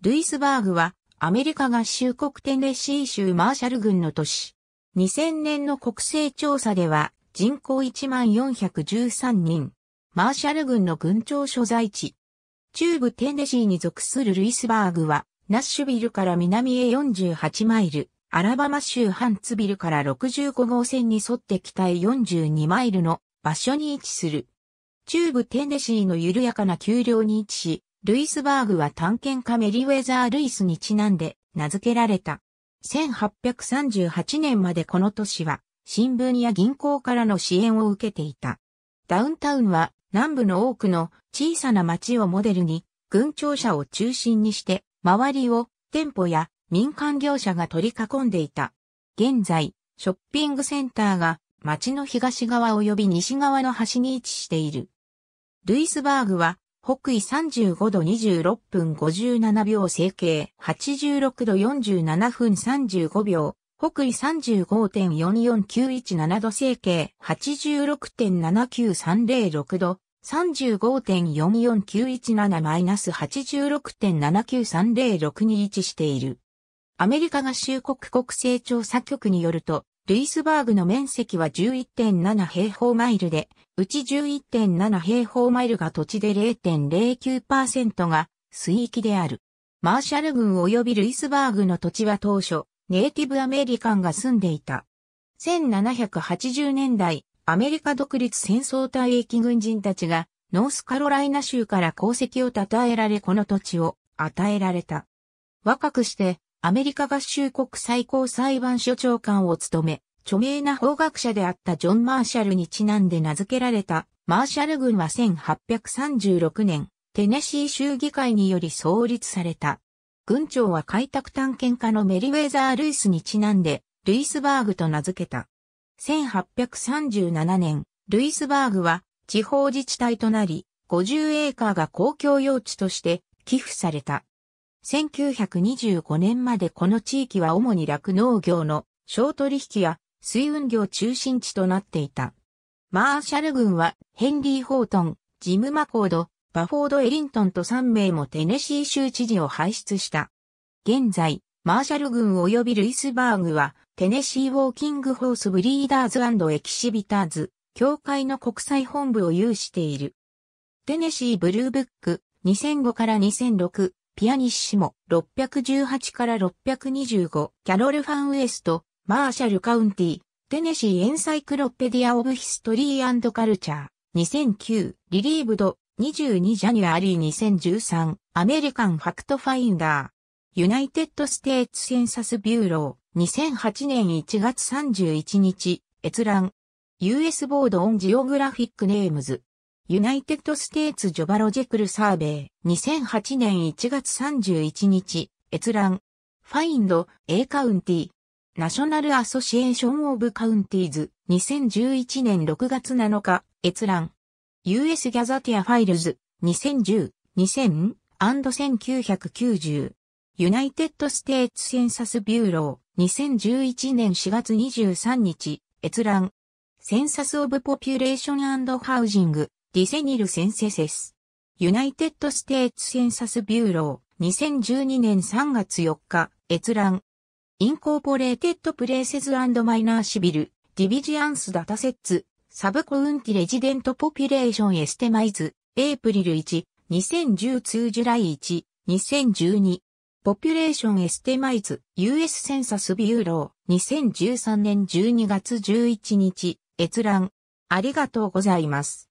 ルイスバーグはアメリカ合衆国テネシー州マーシャル軍の都市。2000年の国勢調査では人口1413人。マーシャル軍の軍庁所在地。中部テネシーに属するルイスバーグはナッシュビルから南へ48マイル、アラバマ州ハンツビルから65号線に沿って北へ42マイルの場所に位置する。中部テネシーの緩やかな丘陵に位置し、ルイスバーグは探検家メリウェザー・ルイスにちなんで名付けられた。1838年までこの都市は新聞や銀行からの支援を受けていた。ダウンタウンは南部の多くの小さな町をモデルに軍庁舎を中心にして周りを店舗や民間業者が取り囲んでいた。現在、ショッピングセンターが町の東側及び西側の端に位置している。ルイスバーグは北緯35度26分57秒整形、86度47分35秒、北緯35.44917度整形、86.79306度、35.44917-86.79306に位置している。アメリカ合衆国国勢調査局によると、ルイスバーグの面積は11.7平方マイルで、うち11.7平方マイルが土地で0.09%が水域である。マーシャル軍及びルイスバーグの土地は当初、ネイティブアメリカンが住んでいた。1780年代、アメリカ独立戦争退役軍人たちが、ノースカロライナ州から功績を称えられこの土地を与えられた。若くして、アメリカ合衆国最高裁判所長官を務め、著名な法学者であったジョン・マーシャルにちなんで名付けられた、マーシャル軍は1836年、テネシー州議会により創立された。軍長は開拓探検家のメリウェザー・ルイスにちなんで、ルイスバーグと名付けた。1837年、ルイスバーグは地方自治体となり、50エーカーが公共用地として寄付された。1925年までこの地域は主に酪農業の小取引や水運業中心地となっていた。マーシャル軍はヘンリー・ホートン、ジム・マコード、バフォード・エリントンと3名もテネシー州知事を輩出した。現在、マーシャル軍及びルイスバーグは、テネシー・ウォーキング・ホース・ブリーダーズエキシビターズ、協会の国際本部を有している。テネシー・ブルーブック、2005から2006、ピアニッシモ、618から625、キャロル・ファン・ウエスト、マーシャル・カウンティ、テネシー・エンサイクロペディア・オブ・ヒストリーカルチャー、2009、リリーブド、22ジャニュアリー2013、アメリカン・ファクト・ファインダー、ユナイテッド・ステーツ・センサス・ビューロー、2008年1月31日、閲覧、US ボード・オン・ジオグラフィック・ネームズ、ユナイテッドステーツジョバロジェクルサーベイ、2008年1月31日、閲覧、ファインド、A カウンティ、ナショナルアソシエーションオブカウンティーズ、2011年6月7日、閲覧、US ギャザティアファイルズ、2010、2000、1990、ユナイテッドステーツセンサスビューロー、2011年4月23日、閲覧、センサスオブポピュレーションハウジング、ディセニル・センセセス。ユナイテッド・ステーツ・センサス・ビューロー、2012年3月4日、閲覧。インコーポレーテッド・プレイセズ・マイナー・シビル、ディビジアンス・ダタセッツ、サブコウンティ・レジデント・ポピュレーション・エステマイズ、エイプリル1、2010通ジュライ1、2012。ポピュレーションエステマイズ US センサスビューロー2013年12月11日閲覧ありがとうございます。